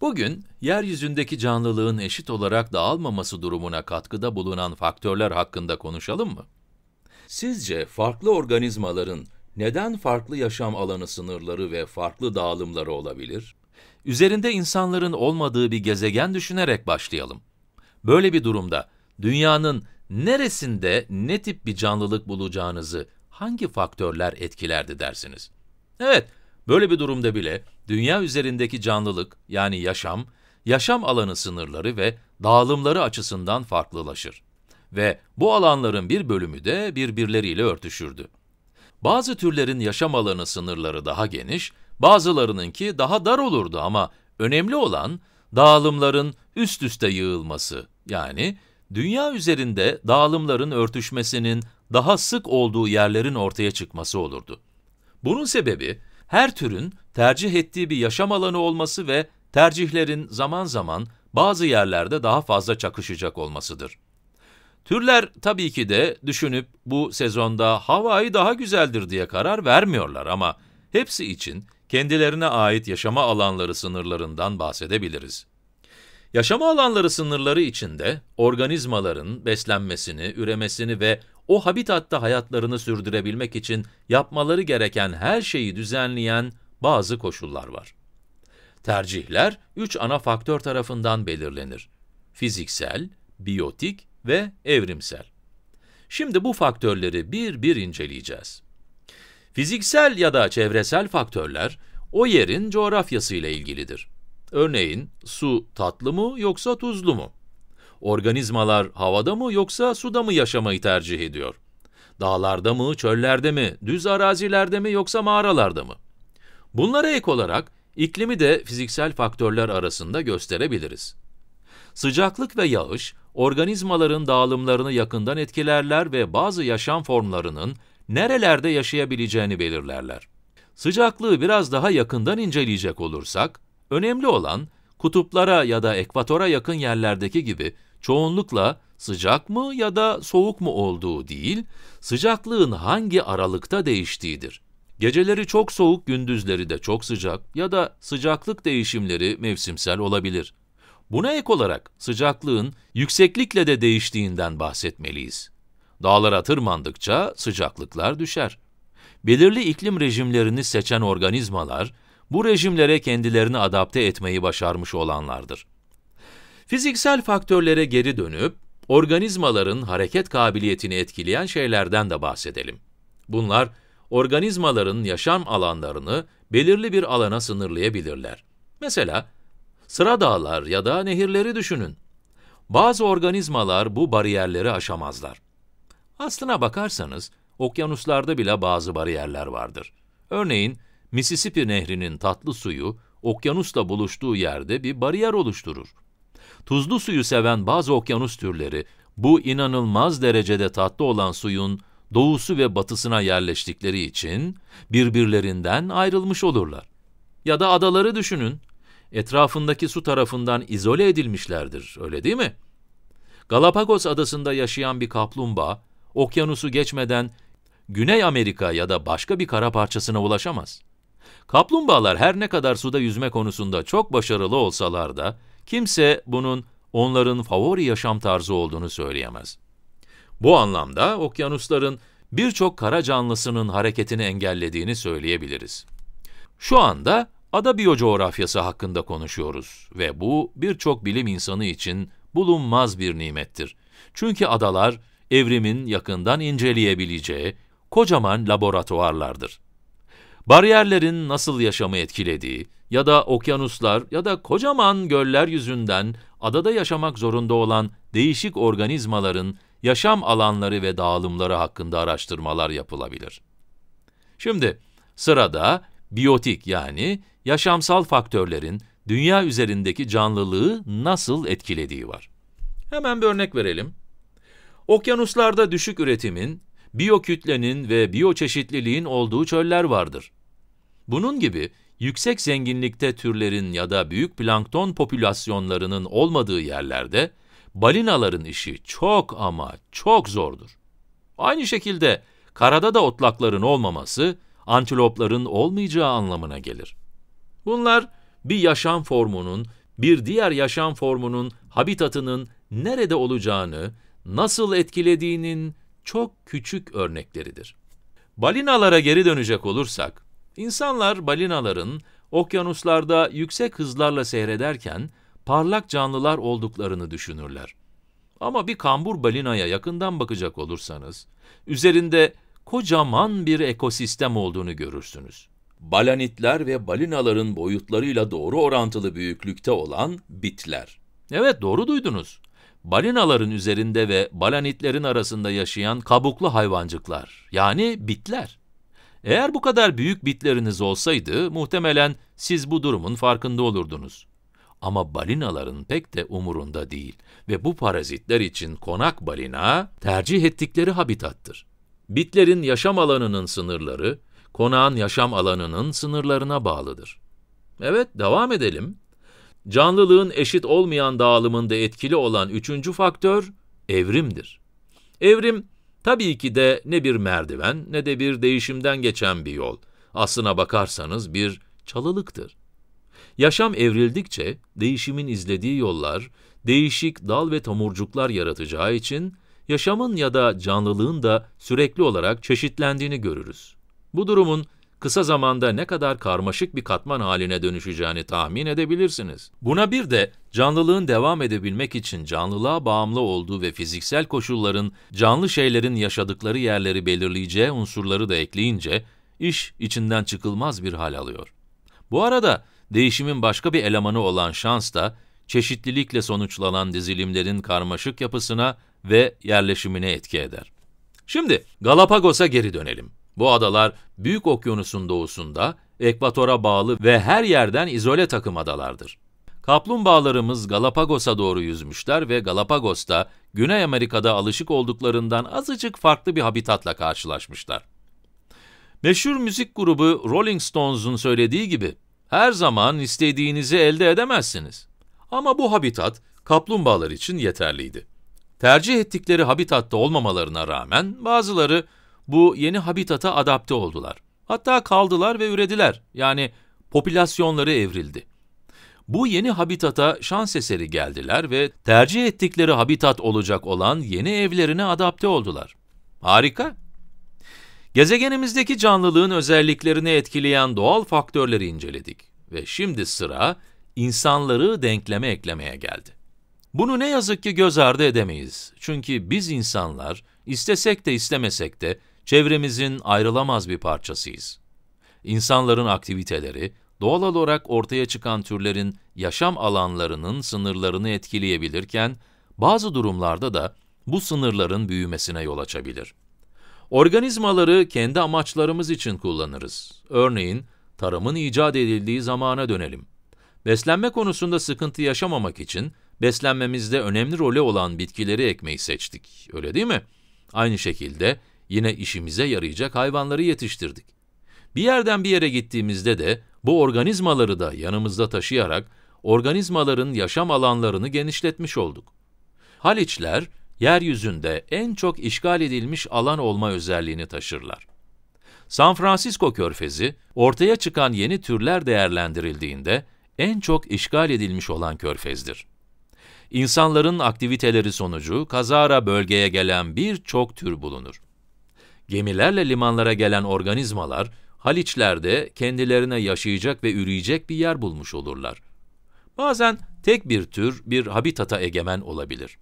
Bugün, yeryüzündeki canlılığın eşit olarak dağılmaması durumuna katkıda bulunan faktörler hakkında konuşalım mı? Sizce farklı organizmaların neden farklı yaşam alanı sınırları ve farklı dağılımları olabilir? Üzerinde insanların olmadığı bir gezegen düşünerek başlayalım. Böyle bir durumda dünyanın neresinde ne tip bir canlılık bulacağınızı hangi faktörler etkilerdi dersiniz? Evet, Böyle bir durumda bile dünya üzerindeki canlılık yani yaşam, yaşam alanı sınırları ve dağılımları açısından farklılaşır. Ve bu alanların bir bölümü de birbirleriyle örtüşürdü. Bazı türlerin yaşam alanı sınırları daha geniş, bazılarınınki daha dar olurdu ama önemli olan dağılımların üst üste yığılması. Yani dünya üzerinde dağılımların örtüşmesinin daha sık olduğu yerlerin ortaya çıkması olurdu. Bunun sebebi her türün tercih ettiği bir yaşam alanı olması ve tercihlerin zaman zaman bazı yerlerde daha fazla çakışacak olmasıdır. Türler tabii ki de düşünüp bu sezonda havayı daha güzeldir diye karar vermiyorlar ama hepsi için kendilerine ait yaşama alanları sınırlarından bahsedebiliriz. Yaşama alanları sınırları içinde organizmaların beslenmesini, üremesini ve o habitatta hayatlarını sürdürebilmek için yapmaları gereken her şeyi düzenleyen bazı koşullar var. Tercihler üç ana faktör tarafından belirlenir. Fiziksel, biyotik ve evrimsel. Şimdi bu faktörleri bir bir inceleyeceğiz. Fiziksel ya da çevresel faktörler, o yerin coğrafyası ile ilgilidir. Örneğin su tatlı mı yoksa tuzlu mu? Organizmalar havada mı yoksa suda mı yaşamayı tercih ediyor? Dağlarda mı, çöllerde mi, düz arazilerde mi yoksa mağaralarda mı? Bunlara ek olarak iklimi de fiziksel faktörler arasında gösterebiliriz. Sıcaklık ve yağış, organizmaların dağılımlarını yakından etkilerler ve bazı yaşam formlarının nerelerde yaşayabileceğini belirlerler. Sıcaklığı biraz daha yakından inceleyecek olursak, Önemli olan kutuplara ya da ekvatora yakın yerlerdeki gibi çoğunlukla sıcak mı ya da soğuk mu olduğu değil, sıcaklığın hangi aralıkta değiştiğidir. Geceleri çok soğuk, gündüzleri de çok sıcak ya da sıcaklık değişimleri mevsimsel olabilir. Buna ek olarak sıcaklığın yükseklikle de değiştiğinden bahsetmeliyiz. Dağlara tırmandıkça sıcaklıklar düşer. Belirli iklim rejimlerini seçen organizmalar, bu rejimlere kendilerini adapte etmeyi başarmış olanlardır. Fiziksel faktörlere geri dönüp, organizmaların hareket kabiliyetini etkileyen şeylerden de bahsedelim. Bunlar, organizmaların yaşam alanlarını belirli bir alana sınırlayabilirler. Mesela, sıra dağlar ya da nehirleri düşünün. Bazı organizmalar bu bariyerleri aşamazlar. Aslına bakarsanız, okyanuslarda bile bazı bariyerler vardır. Örneğin, Mississippi Nehri'nin tatlı suyu, okyanusla buluştuğu yerde bir bariyer oluşturur. Tuzlu suyu seven bazı okyanus türleri, bu inanılmaz derecede tatlı olan suyun doğusu ve batısına yerleştikleri için birbirlerinden ayrılmış olurlar. Ya da adaları düşünün. Etrafındaki su tarafından izole edilmişlerdir, öyle değil mi? Galapagos adasında yaşayan bir kaplumbağa, okyanusu geçmeden Güney Amerika ya da başka bir kara parçasına ulaşamaz. Kaplumbağalar her ne kadar suda yüzme konusunda çok başarılı olsalar da, kimse bunun onların favori yaşam tarzı olduğunu söyleyemez. Bu anlamda okyanusların birçok kara canlısının hareketini engellediğini söyleyebiliriz. Şu anda ada biyocoğrafyası hakkında konuşuyoruz ve bu birçok bilim insanı için bulunmaz bir nimettir. Çünkü adalar evrimin yakından inceleyebileceği kocaman laboratuvarlardır. Bariyerlerin nasıl yaşamı etkilediği ya da okyanuslar ya da kocaman göller yüzünden adada yaşamak zorunda olan değişik organizmaların yaşam alanları ve dağılımları hakkında araştırmalar yapılabilir. Şimdi sırada biyotik yani yaşamsal faktörlerin dünya üzerindeki canlılığı nasıl etkilediği var. Hemen bir örnek verelim. Okyanuslarda düşük üretimin biyokütlenin ve biyoçeşitliliğin olduğu çöller vardır. Bunun gibi yüksek zenginlikte türlerin ya da büyük plankton popülasyonlarının olmadığı yerlerde balinaların işi çok ama çok zordur. Aynı şekilde karada da otlakların olmaması antilopların olmayacağı anlamına gelir. Bunlar bir yaşam formunun bir diğer yaşam formunun habitatının nerede olacağını, nasıl etkilediğinin çok küçük örnekleridir. Balinalara geri dönecek olursak, insanlar balinaların okyanuslarda yüksek hızlarla seyrederken parlak canlılar olduklarını düşünürler. Ama bir kambur balinaya yakından bakacak olursanız, üzerinde kocaman bir ekosistem olduğunu görürsünüz. Balanitler ve balinaların boyutlarıyla doğru orantılı büyüklükte olan bitler. Evet doğru duydunuz balinaların üzerinde ve balanitlerin arasında yaşayan kabuklu hayvancıklar, yani bitler. Eğer bu kadar büyük bitleriniz olsaydı muhtemelen siz bu durumun farkında olurdunuz. Ama balinaların pek de umurunda değil ve bu parazitler için konak balina tercih ettikleri habitattır. Bitlerin yaşam alanının sınırları, konağın yaşam alanının sınırlarına bağlıdır. Evet, devam edelim. Canlılığın eşit olmayan dağılımında etkili olan üçüncü faktör evrimdir. Evrim tabii ki de ne bir merdiven ne de bir değişimden geçen bir yol. Aslına bakarsanız bir çalılıktır. Yaşam evrildikçe değişimin izlediği yollar değişik dal ve tomurcuklar yaratacağı için yaşamın ya da canlılığın da sürekli olarak çeşitlendiğini görürüz. Bu durumun kısa zamanda ne kadar karmaşık bir katman haline dönüşeceğini tahmin edebilirsiniz. Buna bir de canlılığın devam edebilmek için canlılığa bağımlı olduğu ve fiziksel koşulların canlı şeylerin yaşadıkları yerleri belirleyeceği unsurları da ekleyince iş içinden çıkılmaz bir hal alıyor. Bu arada değişimin başka bir elemanı olan şans da çeşitlilikle sonuçlanan dizilimlerin karmaşık yapısına ve yerleşimine etki eder. Şimdi Galapagos'a geri dönelim. Bu adalar Büyük Okyanus'un doğusunda, ekvatora bağlı ve her yerden izole takım adalardır. Kaplumbağalarımız Galapagos'a doğru yüzmüşler ve Galapagos'ta Güney Amerika'da alışık olduklarından azıcık farklı bir habitatla karşılaşmışlar. Meşhur müzik grubu Rolling Stones'un söylediği gibi, her zaman istediğinizi elde edemezsiniz. Ama bu habitat kaplumbağalar için yeterliydi. Tercih ettikleri habitatta olmamalarına rağmen bazıları bu yeni habitata adapte oldular. Hatta kaldılar ve ürediler. Yani popülasyonları evrildi. Bu yeni habitata şans eseri geldiler ve tercih ettikleri habitat olacak olan yeni evlerine adapte oldular. Harika. Gezegenimizdeki canlılığın özelliklerini etkileyen doğal faktörleri inceledik ve şimdi sıra insanları denkleme eklemeye geldi. Bunu ne yazık ki göz ardı edemeyiz. Çünkü biz insanlar istesek de istemesek de Çevremizin ayrılamaz bir parçasıyız. İnsanların aktiviteleri, doğal olarak ortaya çıkan türlerin yaşam alanlarının sınırlarını etkileyebilirken, bazı durumlarda da bu sınırların büyümesine yol açabilir. Organizmaları kendi amaçlarımız için kullanırız. Örneğin, tarımın icat edildiği zamana dönelim. Beslenme konusunda sıkıntı yaşamamak için beslenmemizde önemli rolü olan bitkileri ekmeyi seçtik, öyle değil mi? Aynı şekilde yine işimize yarayacak hayvanları yetiştirdik. Bir yerden bir yere gittiğimizde de bu organizmaları da yanımızda taşıyarak organizmaların yaşam alanlarını genişletmiş olduk. Haliçler, yeryüzünde en çok işgal edilmiş alan olma özelliğini taşırlar. San Francisco körfezi, ortaya çıkan yeni türler değerlendirildiğinde en çok işgal edilmiş olan körfezdir. İnsanların aktiviteleri sonucu kazara bölgeye gelen birçok tür bulunur. Gemilerle limanlara gelen organizmalar, Haliçlerde kendilerine yaşayacak ve üreyecek bir yer bulmuş olurlar. Bazen tek bir tür bir habitata egemen olabilir.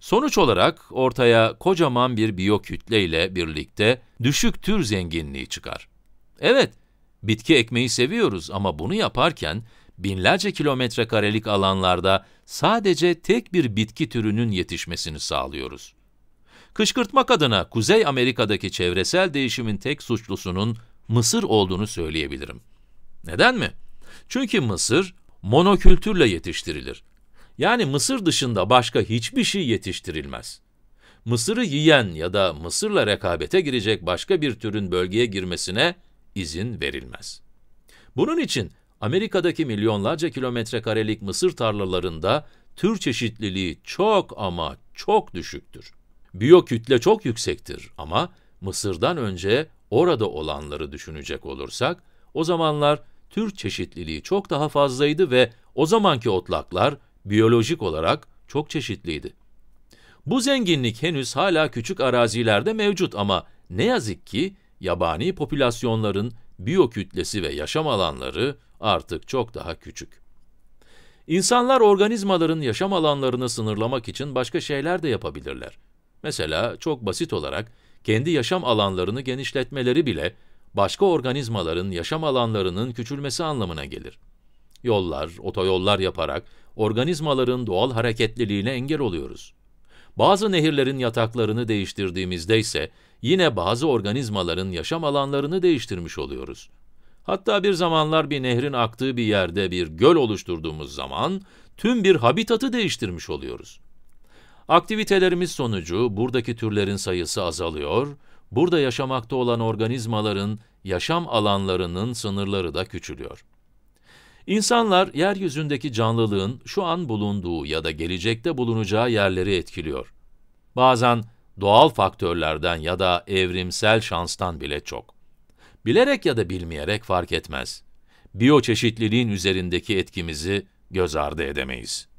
Sonuç olarak ortaya kocaman bir biyokütle ile birlikte düşük tür zenginliği çıkar. Evet, bitki ekmeği seviyoruz ama bunu yaparken binlerce kilometre karelik alanlarda sadece tek bir bitki türünün yetişmesini sağlıyoruz kışkırtmak adına Kuzey Amerika'daki çevresel değişimin tek suçlusunun Mısır olduğunu söyleyebilirim. Neden mi? Çünkü Mısır monokültürle yetiştirilir. Yani Mısır dışında başka hiçbir şey yetiştirilmez. Mısır'ı yiyen ya da Mısır'la rekabete girecek başka bir türün bölgeye girmesine izin verilmez. Bunun için Amerika'daki milyonlarca kilometre karelik mısır tarlalarında tür çeşitliliği çok ama çok düşüktür biyokütle çok yüksektir ama Mısır'dan önce orada olanları düşünecek olursak, o zamanlar tür çeşitliliği çok daha fazlaydı ve o zamanki otlaklar biyolojik olarak çok çeşitliydi. Bu zenginlik henüz hala küçük arazilerde mevcut ama ne yazık ki yabani popülasyonların biyokütlesi ve yaşam alanları artık çok daha küçük. İnsanlar organizmaların yaşam alanlarını sınırlamak için başka şeyler de yapabilirler. Mesela çok basit olarak kendi yaşam alanlarını genişletmeleri bile başka organizmaların yaşam alanlarının küçülmesi anlamına gelir. Yollar, otoyollar yaparak organizmaların doğal hareketliliğine engel oluyoruz. Bazı nehirlerin yataklarını değiştirdiğimizde ise yine bazı organizmaların yaşam alanlarını değiştirmiş oluyoruz. Hatta bir zamanlar bir nehrin aktığı bir yerde bir göl oluşturduğumuz zaman tüm bir habitatı değiştirmiş oluyoruz. Aktivitelerimiz sonucu buradaki türlerin sayısı azalıyor, burada yaşamakta olan organizmaların yaşam alanlarının sınırları da küçülüyor. İnsanlar yeryüzündeki canlılığın şu an bulunduğu ya da gelecekte bulunacağı yerleri etkiliyor. Bazen doğal faktörlerden ya da evrimsel şanstan bile çok. Bilerek ya da bilmeyerek fark etmez. Biyoçeşitliliğin üzerindeki etkimizi göz ardı edemeyiz.